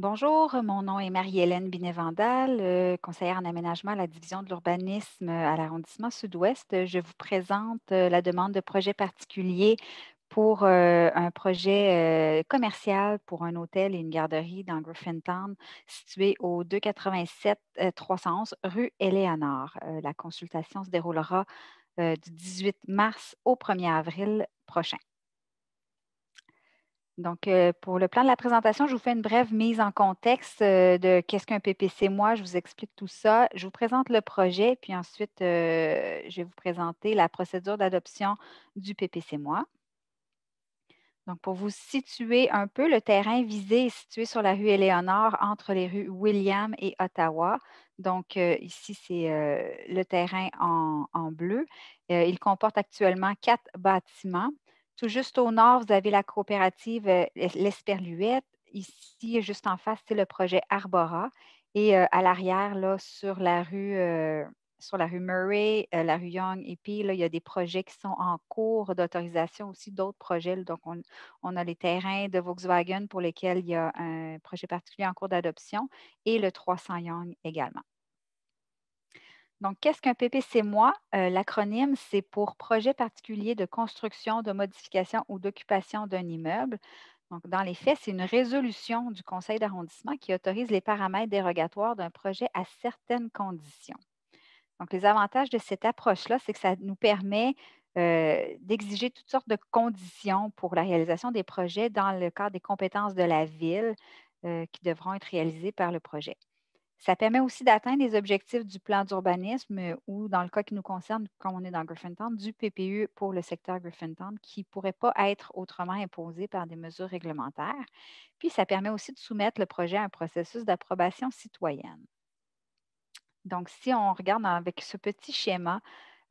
Bonjour, mon nom est Marie-Hélène Binet-Vandal, euh, conseillère en aménagement à la division de l'urbanisme euh, à l'arrondissement sud-ouest. Je vous présente euh, la demande de projet particulier pour un projet commercial pour un hôtel et une garderie dans Griffintown, situé au 287-311 rue Eleanor. la consultation se déroulera du 18 mars au 1er avril prochain. Donc, euh, pour le plan de la présentation, je vous fais une brève mise en contexte euh, de qu'est-ce qu'un PPC moi. Je vous explique tout ça. Je vous présente le projet, puis ensuite, euh, je vais vous présenter la procédure d'adoption du PPC moi. Donc, pour vous situer un peu, le terrain visé est situé sur la rue Éléonore entre les rues William et Ottawa. Donc, ici, c'est le terrain en bleu. il comporte actuellement quatre bâtiments juste au nord, vous avez la coopérative euh, L'Esperluette. Ici, juste en face, c'est le projet Arbora. Et euh, à l'arrière, là, sur la rue, euh, sur la Murray, la rue Young, et puis il y a des projets qui sont en cours d'autorisation aussi, d'autres projets. Donc, on, on, a les terrains de Volkswagen pour lesquels il y a un projet particulier en cours d'adoption et le 300 Young également. Donc, qu'est-ce qu'un PPC moi? Euh, l'acronyme, c'est pour projet particulier de construction, de modification ou d'occupation d'un immeuble. Donc, dans les faits, c'est une résolution du conseil d'arrondissement qui autorise les paramètres dérogatoires d'un projet à certaines conditions. Donc, les avantages de cette approche-là, c'est que ça nous permet euh, d'exiger toutes sortes de conditions pour la réalisation des projets dans le cadre des compétences de la ville euh, qui devront être réalisées par le projet. Ça permet aussi d'atteindre les objectifs du plan d'urbanisme euh, ou, dans le cas qui nous concerne, comme on est dans Griffintown, du PPU pour le secteur Griffintown qui ne pourrait pas être autrement imposé par des mesures réglementaires. Puis, ça permet aussi de soumettre le projet à un processus d'approbation citoyenne. Donc, si on regarde avec ce petit schéma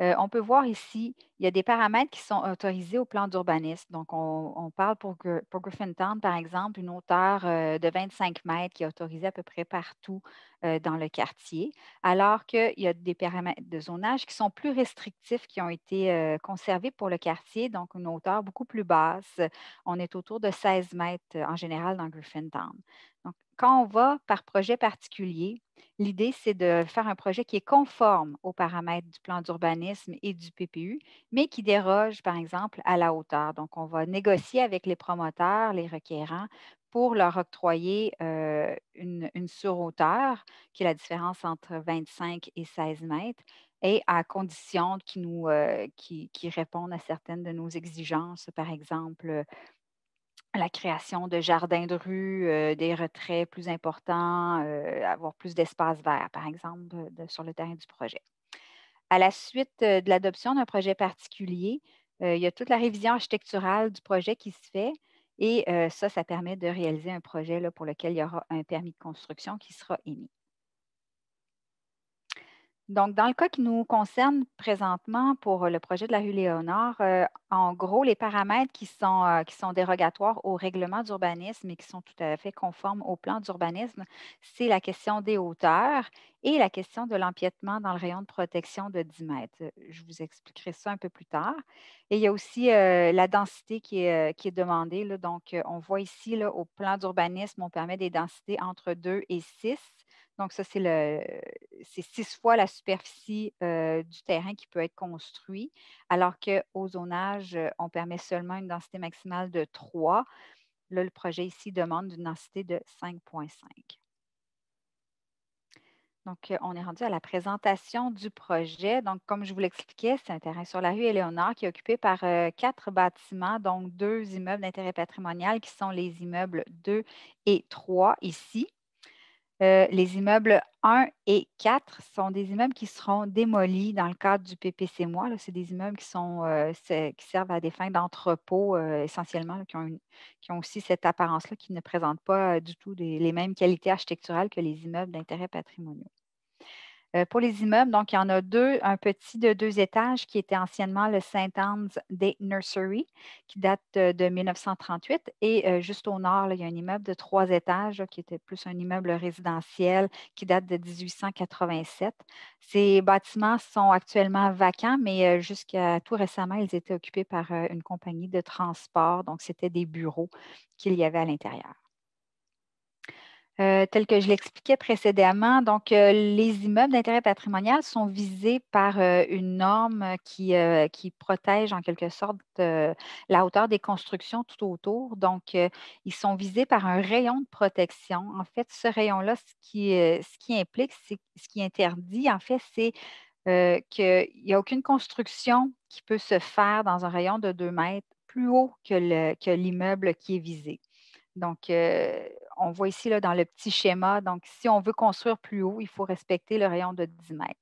euh, on peut voir ici, il y a des paramètres qui sont autorisés au plan d'urbanisme. Donc, on, parle pour, pour Griffintown, par exemple, une hauteur euh, de 25 mètres qui est autorisée à peu près partout euh, dans le quartier, alors qu'il y a des paramètres de zonage qui sont plus restrictifs, qui ont été conservés pour le quartier, donc une hauteur beaucoup plus basse. On est autour de 16 mètres en général dans Griffintown. Donc, quand on va par projet particulier, L'idée, c'est de faire un projet qui est conforme aux paramètres du plan d'urbanisme et du PPU, mais qui déroge, par exemple, à la hauteur. Donc, on va négocier avec les promoteurs, les requérants, pour leur octroyer euh, une, une surhauteur, qui est la différence entre 25 et 16 mètres, et à condition qu'ils euh, répondent à certaines de nos exigences, par exemple la création de jardins de rue, des retraits plus importants, avoir plus d'espace vert, par exemple, sur le terrain du projet. À la suite de l'adoption d'un projet particulier, il y a toute la révision architecturale du projet qui se fait et ça, ça permet de réaliser un projet pour lequel il y aura un permis de construction qui sera émis. Donc, dans le cas qui nous concerne présentement pour euh, le projet de la rue Léonard, euh, en gros, les paramètres euh, qui sont, dérogatoires au règlement d'urbanisme et qui sont tout à fait conformes au plan d'urbanisme, c'est la question des hauteurs et la question de l'empiètement dans le rayon de protection de 10 mètres. Je vous expliquerai ça un peu plus tard. Et il y a aussi la densité qui est, demandée. Donc, on voit ici au plan d'urbanisme, on permet des densités entre 2 et 6 donc, ça, c'est six fois la superficie euh, du terrain qui peut être construit, alors qu'au zonage, euh, on permet seulement une densité maximale de 3. Là, le projet ici demande une densité de 5,5. Donc, euh, on est rendu à la présentation du projet. Donc, comme je vous l'expliquais, c'est un terrain sur la rue Éléonore qui est occupé par quatre bâtiments, donc deux immeubles d'intérêt patrimonial qui sont les immeubles 2 et 3 ici. Euh, les immeubles 1 et 4 sont des immeubles qui seront démolis dans le cadre du PPC Moi. C'est des immeubles qui, sont, euh, qui servent à des fins d'entrepôt euh, essentiellement, qui, ont aussi cette apparence-là, qui ne présentent pas du tout les mêmes qualités architecturales que les immeubles d'intérêt patrimonial. Euh, pour les immeubles, donc, il y en a deux. Un petit de deux étages qui était anciennement le Saint Anne's Day Nursery, qui date de 1938. Et euh, juste au nord, il y a un immeuble de trois étages qui était plus un immeuble résidentiel qui date de 1887. Ces bâtiments sont actuellement vacants, mais euh, jusqu'à tout récemment, ils étaient occupés par une compagnie de transport. Donc, c'était des bureaux qu'il y avait à l'intérieur. Euh, tel que je l'expliquais précédemment. Donc, euh, les immeubles d'intérêt patrimonial sont visés par euh, une norme qui, protège en quelque sorte la hauteur des constructions tout autour. Donc, ils sont visés par un rayon de protection. En fait, ce rayon-là, ce qui, ce qui implique, ce qui interdit, en fait, c'est qu'il n'y a aucune construction qui peut se faire dans un rayon de 2 mètres plus haut que l'immeuble qui est visé. Donc, on voit ici là, dans le petit schéma, donc si on veut construire plus haut, il faut respecter le rayon de 10 mètres.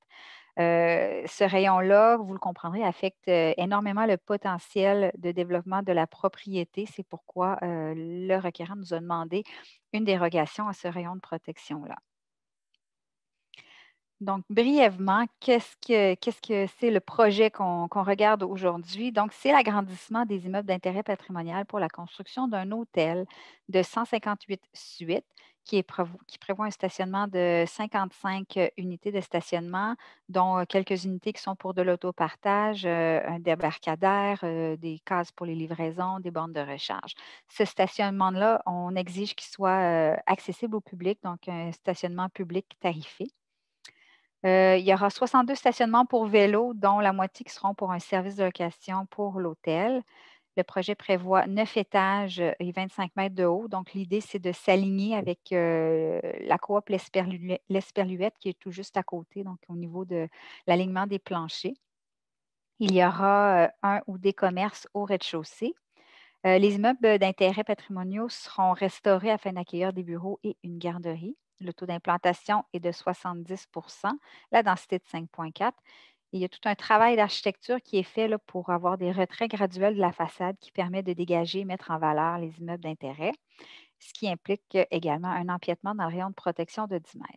Euh, ce rayon-là, vous le comprendrez, affecte euh, énormément le potentiel de développement de la propriété. C'est pourquoi euh, le requérant nous a demandé une dérogation à ce rayon de protection-là. Donc, brièvement, qu'est-ce que c'est le projet qu'on regarde aujourd'hui? Donc, c'est l'agrandissement des immeubles d'intérêt patrimonial pour la construction d'un hôtel de 158 suites qui, est, qui, prévoit un stationnement de 55 euh, unités de stationnement, dont euh, quelques unités qui sont pour de l'autopartage, euh, un débarcadère, des cases pour les livraisons, des bornes de recharge. Ce stationnement-là, on exige qu'il soit accessible au public, donc un stationnement public tarifé. Euh, il y aura 62 stationnements pour vélos, dont la moitié qui seront pour un service de location pour l'hôtel. Le projet prévoit 9 étages et 25 mètres de haut. Donc, l'idée, c'est de s'aligner avec euh, la coop L'Esperluette qui est tout juste à côté, donc au niveau de l'alignement des planchers. Il y aura euh, un ou des commerces au rez-de-chaussée. les immeubles d'intérêt patrimoniaux seront restaurés afin d'accueillir des bureaux et une garderie. Le taux d'implantation est de 70 la densité de 5,4 il y a tout un travail d'architecture qui est fait pour avoir des retraits graduels de la façade qui permet de dégager et mettre en valeur les immeubles d'intérêt, ce qui implique euh, également un empiètement dans rayon de protection de 10 mètres.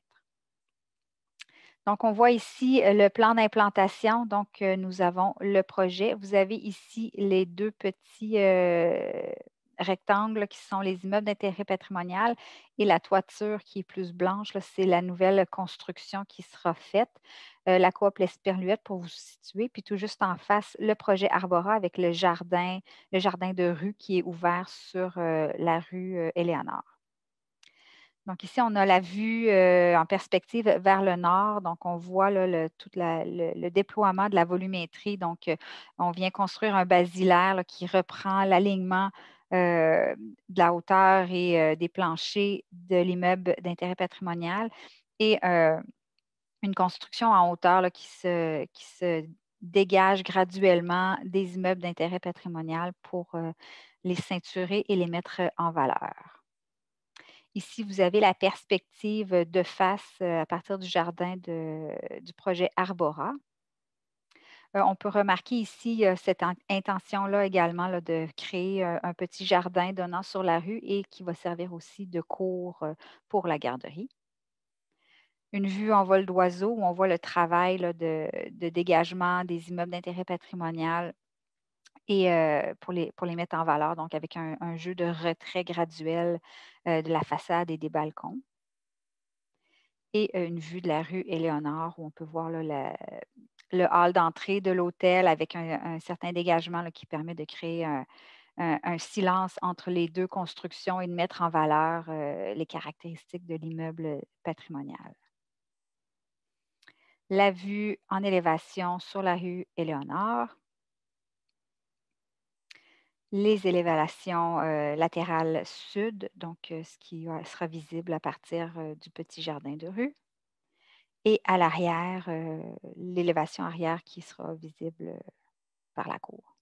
Donc, on voit ici euh, le plan d'implantation. Donc, euh, nous avons le projet. Vous avez ici les deux petits rectangles qui sont les immeubles d'intérêt patrimonial et la toiture qui est plus blanche, c'est la nouvelle construction qui sera faite. Euh, la coop L'Esperluette pour vous situer, puis tout juste en face, le projet Arbora avec le jardin, le jardin de rue qui est ouvert sur euh, la rue Eleanor. Euh, Donc ici, on a la vue en perspective vers le nord. Donc, on voit le, tout le, déploiement de la volumétrie. Donc, on vient construire un basilaire qui reprend l'alignement euh, de la hauteur et euh, des planchers de l'immeuble d'intérêt patrimonial et euh, une construction en hauteur qui, se, qui, se, dégage graduellement des immeubles d'intérêt patrimonial pour les ceinturer et les mettre en valeur. Ici, vous avez la perspective de face à partir du jardin du projet Arbora, euh, on peut remarquer ici euh, cette intention-là également de créer euh, un petit jardin donnant sur la rue et qui va servir aussi de cours pour la garderie une vue en vol d'oiseau où on voit le travail de, dégagement des immeubles d'intérêt patrimonial et pour, les, pour les mettre en valeur, donc avec un, jeu de retrait graduel de la façade et des balcons. Et une vue de la rue Éléonore où on peut voir la, le hall d'entrée de l'hôtel avec un, certain dégagement qui permet de créer un, silence entre les deux constructions et de mettre en valeur euh, les caractéristiques de l'immeuble patrimonial. La vue en élévation sur la rue Éléonore. Les élévations euh, latérales sud, donc euh, ce qui sera visible à partir du petit jardin de rue et à l'arrière, euh, l'élévation arrière qui sera visible euh, par la cour.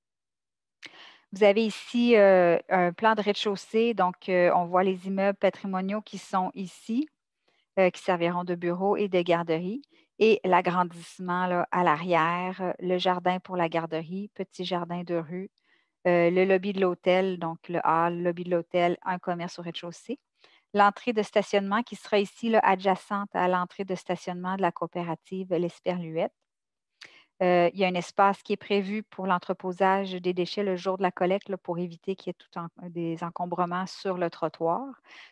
Vous avez ici euh, un plan de rez-de-chaussée, donc on voit les immeubles patrimoniaux qui sont ici, qui serviront de bureaux et de garderies, et l'agrandissement à l'arrière, le jardin pour la garderie, petit jardin de rue, le lobby de l'hôtel, donc le hall, lobby de l'hôtel, un commerce au rez-de-chaussée l'entrée de stationnement qui sera ici adjacente à l'entrée de stationnement de la coopérative L'Esperluette. Euh, il y a un espace qui est prévu pour l'entreposage des déchets le jour de la collecte pour éviter qu'il y ait des encombrements sur le trottoir.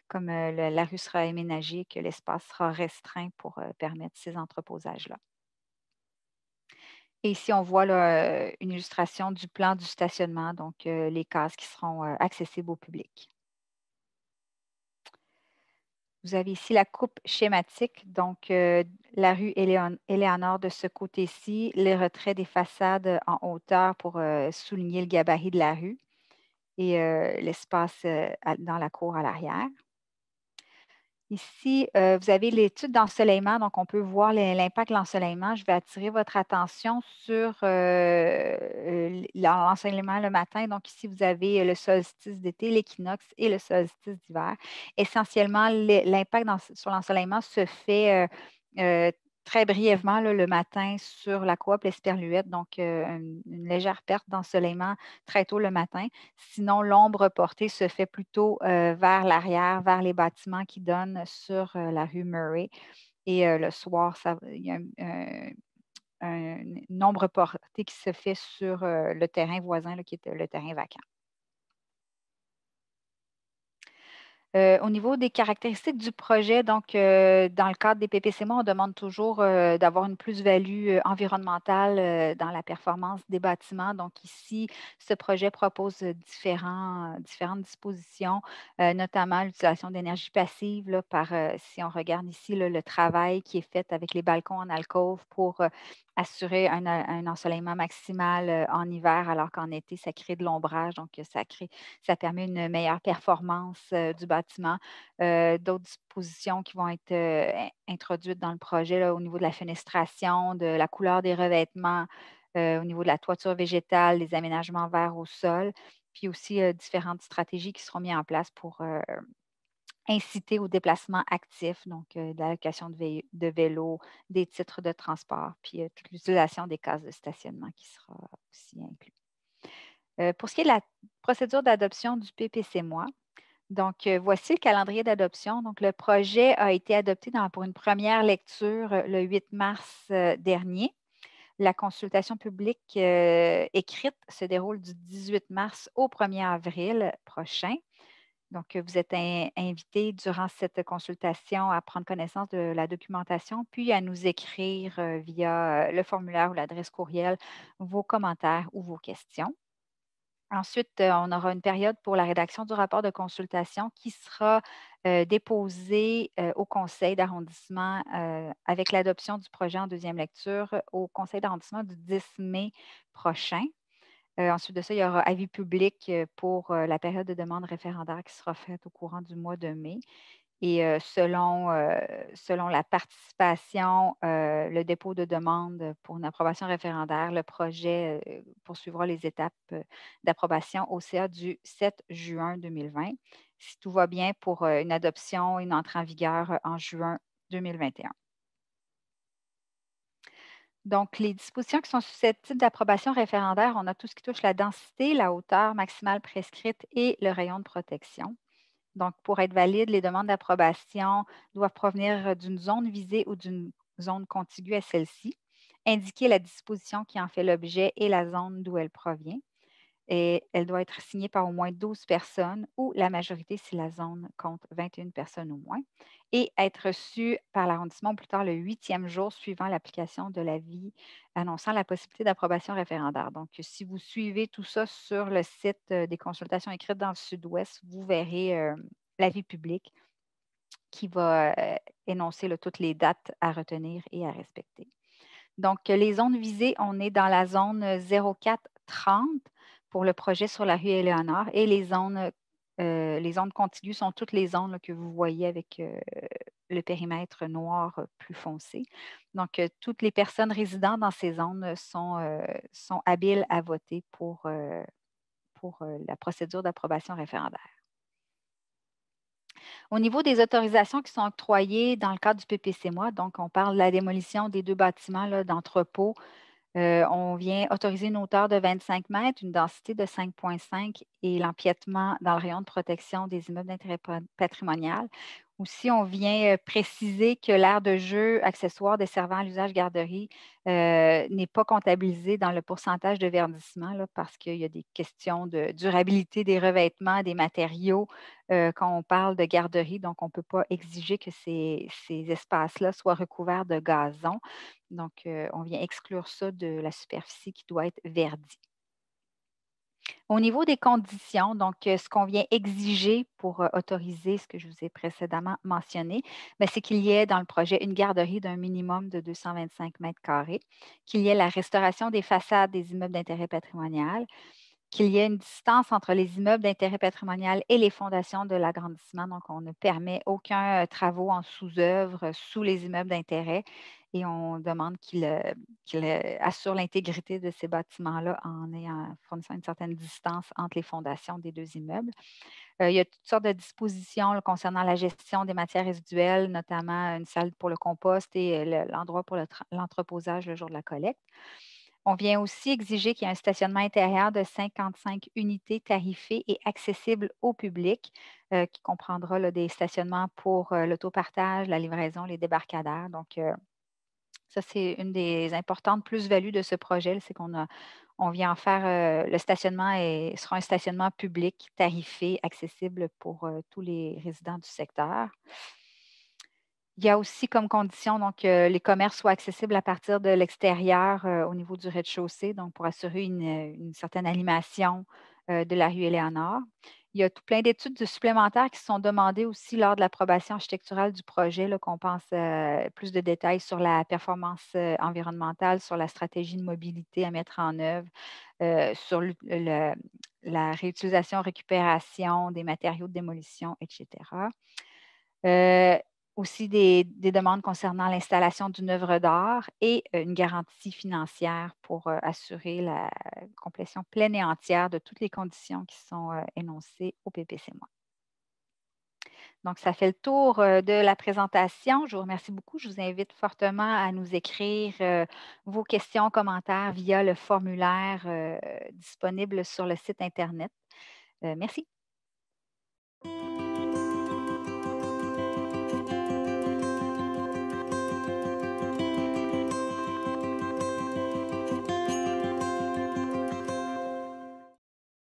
Comme euh, la rue sera aménagée, que l'espace sera restreint pour euh, permettre ces entreposages-là. Et ici, on voit une illustration du plan du stationnement, donc les cases qui seront accessibles au public. Vous avez ici la coupe schématique, donc euh, la rue Éléonore de ce côté-ci, les retraits des façades en hauteur pour euh, souligner le gabarit de la rue et euh, l'espace dans la cour à l'arrière. Ici, euh, vous avez l'étude d'ensoleillement, donc on peut voir l'impact de l'ensoleillement. Je vais attirer votre attention sur euh, euh, l'ensoleillement le matin. Donc ici, vous avez le solstice d'été, l'équinoxe et le solstice d'hiver. Essentiellement, l'impact sur l'ensoleillement se fait très brièvement le matin sur la coop l'esperluette, donc une, légère perte d'ensoleillement très tôt le matin. Sinon, l'ombre portée se fait plutôt vers l'arrière, vers les bâtiments qui donnent sur la rue Murray. Et le soir, ça, il y a un, une ombre portée qui se fait sur le terrain voisin, qui est le terrain vacant. Euh, au niveau des caractéristiques du projet, donc euh, dans le cadre des PPCMO, on demande toujours euh, d'avoir une plus-value environnementale dans la performance des bâtiments. Donc ici, ce projet propose différentes dispositions, notamment l'utilisation d'énergie passive par, si on regarde ici, le travail qui est fait avec les balcons en alcôve pour assurer un, ensoleillement maximal euh, en hiver, alors qu'en été, ça crée de l'ombrage, donc euh, ça, crée, ça permet une meilleure performance euh, du bâtiment. D'autres dispositions qui vont être introduites dans le projet au niveau de la fenestration, de la couleur des revêtements, au niveau de la toiture végétale, des aménagements verts au sol, puis aussi différentes stratégies qui seront mises en place pour inciter au déplacement actif, donc de l'allocation de, vélo, des titres de transport, puis toute l'utilisation des cases de stationnement qui sera aussi inclus. pour ce qui est de la procédure d'adoption du PPC-MOI, donc voici le calendrier d'adoption. Donc le projet a été adopté pour une première lecture le 8 mars dernier. La consultation publique écrite se déroule du 18 mars au 1er avril prochain. Donc, euh, vous êtes invité durant cette consultation à prendre connaissance de la documentation, puis à nous écrire euh, via euh, le formulaire ou l'adresse courriel vos commentaires ou vos questions. Ensuite, on aura une période pour la rédaction du rapport de consultation qui sera déposée déposé au conseil d'arrondissement avec l'adoption du projet en deuxième lecture au conseil d'arrondissement du 10 mai prochain. Euh, ensuite de ça, il y aura avis public euh, pour euh, la période de demande référendaire qui sera faite au courant du mois de mai. Et selon, selon la participation, le dépôt de demande pour une approbation référendaire, le projet poursuivra les étapes d'approbation au CA du 7 juin 2020. Si tout va bien pour une adoption, et une entrée en vigueur en juin 2021. Donc, les dispositions qui sont susceptibles d'approbation référendaire, on a tout ce qui touche la densité, la hauteur maximale prescrite et le rayon de protection. Donc, pour être valide, les demandes d'approbation doivent provenir euh, d'une zone visée ou d'une zone contiguë à celle-ci, indiquer la disposition qui en fait l'objet et la zone d'où elle provient et elle doit être signée par au moins 12 personnes ou la majorité si la zone compte 21 personnes ou moins et être reçue par l'arrondissement plus tard le huitième jour suivant l'application de l'avis annonçant la possibilité d'approbation référendaire. Donc, si vous suivez tout ça sur le site euh, des consultations écrites dans le sud-ouest, vous verrez euh, l'avis public qui va euh, énoncer toutes les dates à retenir et à respecter. Donc, les zones visées, on est dans la zone 0430, pour le projet sur la rue Éléonore et les zones, euh, les zones contiguës sont toutes les zones que vous voyez avec euh, le périmètre noir euh, plus foncé. Donc, toutes les personnes résidant dans ces zones sont, habiles à voter pour, pour la procédure d'approbation référendaire. Au niveau des autorisations qui sont octroyées dans le cadre du PPC-MOI, donc on parle de la démolition des deux bâtiments d'entrepôt euh, on vient autoriser une hauteur de 25 mètres, une densité de 5,5 et l'empiètement dans le rayon de protection des immeubles d'intérêt patrimonial ou si on vient préciser que l'aire de jeu accessoire des servants à l'usage garderie n'est pas comptabilisée dans le pourcentage de verdissement parce qu'il y a des questions de durabilité des revêtements, des matériaux quand on parle de garderie. Donc, on ne peut pas exiger que ces, espaces-là soient recouverts de gazon. Donc, on vient exclure ça de la superficie qui doit être verdie. Au niveau des conditions, donc euh, ce qu'on vient exiger pour euh, autoriser ce que je vous ai précédemment mentionné, ben, c'est qu'il y ait dans le projet une garderie d'un minimum de 225 mètres carrés, qu'il y ait la restauration des façades des immeubles d'intérêt patrimonial, qu'il y ait une distance entre les immeubles d'intérêt patrimonial et les fondations de l'agrandissement. Donc, on ne permet aucun euh, travaux en sous-œuvre euh, sous les immeubles d'intérêt et on demande qu'il euh, assure l'intégrité de ces bâtiments-là en fournissant une certaine distance entre les fondations des deux immeubles. il y a toutes sortes de dispositions concernant la gestion des matières résiduelles, notamment une salle pour le compost et l'endroit pour l'entreposage le jour de la collecte. On vient aussi exiger qu'il y ait un stationnement intérieur de 55 unités tarifées et accessibles au public, euh, qui comprendra des stationnements pour euh, l'autopartage, la livraison, les débarcadères. Donc, euh, ça, c'est une des importantes plus-values de ce projet, c'est qu'on vient en faire le stationnement et sera un stationnement public tarifé, accessible pour tous les résidents du secteur. Il y a aussi comme condition donc, que euh, les commerces soient accessibles à partir de l'extérieur euh, au niveau du rez-de-chaussée, donc pour assurer une, euh, certaine animation de la rue Eleanor. Il y a tout plein d'études supplémentaires qui sont demandées aussi lors de l'approbation architecturale du projet, qu'on pense plus de détails sur la performance environnementale, sur la stratégie de mobilité à mettre en œuvre, sur la réutilisation, récupération des matériaux de démolition, etc aussi des, demandes concernant l'installation d'une œuvre d'art et euh, une garantie financière pour euh, assurer la complétion pleine et entière de toutes les conditions qui sont euh, énoncées au ppc Donc, ça fait le tour de la présentation. Je vous remercie beaucoup. Je vous invite fortement à nous écrire vos questions, commentaires via le formulaire disponible sur le site Internet. Merci.